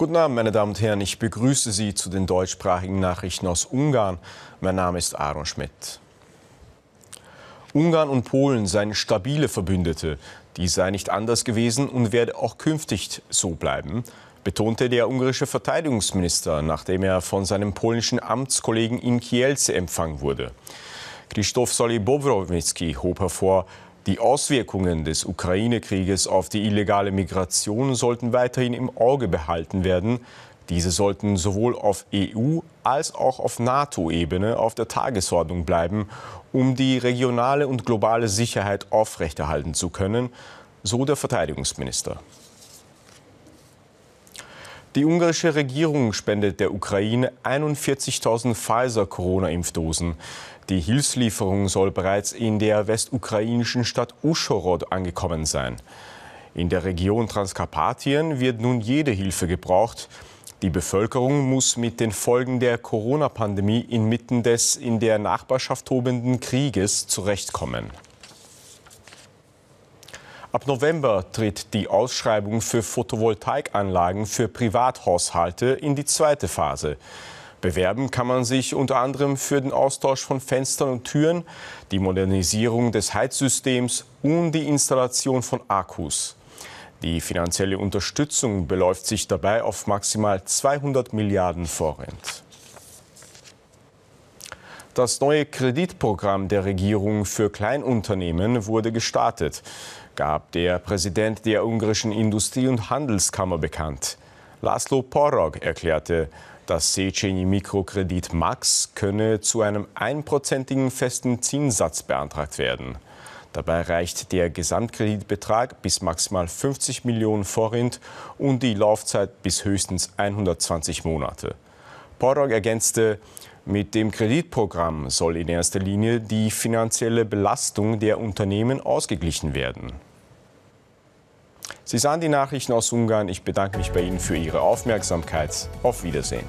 Guten Abend, meine Damen und Herren. Ich begrüße Sie zu den deutschsprachigen Nachrichten aus Ungarn. Mein Name ist Aaron Schmidt. Ungarn und Polen seien stabile Verbündete. Die sei nicht anders gewesen und werde auch künftig so bleiben, betonte der ungarische Verteidigungsminister, nachdem er von seinem polnischen Amtskollegen in Kielce empfangen wurde. Krzysztof Solibowrowicki hob hervor, die Auswirkungen des Ukraine-Krieges auf die illegale Migration sollten weiterhin im Auge behalten werden. Diese sollten sowohl auf EU- als auch auf NATO-Ebene auf der Tagesordnung bleiben, um die regionale und globale Sicherheit aufrechterhalten zu können, so der Verteidigungsminister. Die ungarische Regierung spendet der Ukraine 41.000 Pfizer-Corona-Impfdosen. Die Hilfslieferung soll bereits in der westukrainischen Stadt Uschorod angekommen sein. In der Region Transkarpatien wird nun jede Hilfe gebraucht. Die Bevölkerung muss mit den Folgen der Corona-Pandemie inmitten des in der Nachbarschaft tobenden Krieges zurechtkommen. Ab November tritt die Ausschreibung für Photovoltaikanlagen für Privathaushalte in die zweite Phase. Bewerben kann man sich unter anderem für den Austausch von Fenstern und Türen, die Modernisierung des Heizsystems und die Installation von Akkus. Die finanzielle Unterstützung beläuft sich dabei auf maximal 200 Milliarden Vorrent. Das neue Kreditprogramm der Regierung für Kleinunternehmen wurde gestartet, gab der Präsident der ungarischen Industrie- und Handelskammer bekannt. Laszlo Porog erklärte, das Secheny Mikrokredit Max könne zu einem einprozentigen festen Zinssatz beantragt werden. Dabei reicht der Gesamtkreditbetrag bis maximal 50 Millionen Forint und die Laufzeit bis höchstens 120 Monate. Porog ergänzte, mit dem Kreditprogramm soll in erster Linie die finanzielle Belastung der Unternehmen ausgeglichen werden. Sie sahen die Nachrichten aus Ungarn. Ich bedanke mich bei Ihnen für Ihre Aufmerksamkeit. Auf Wiedersehen.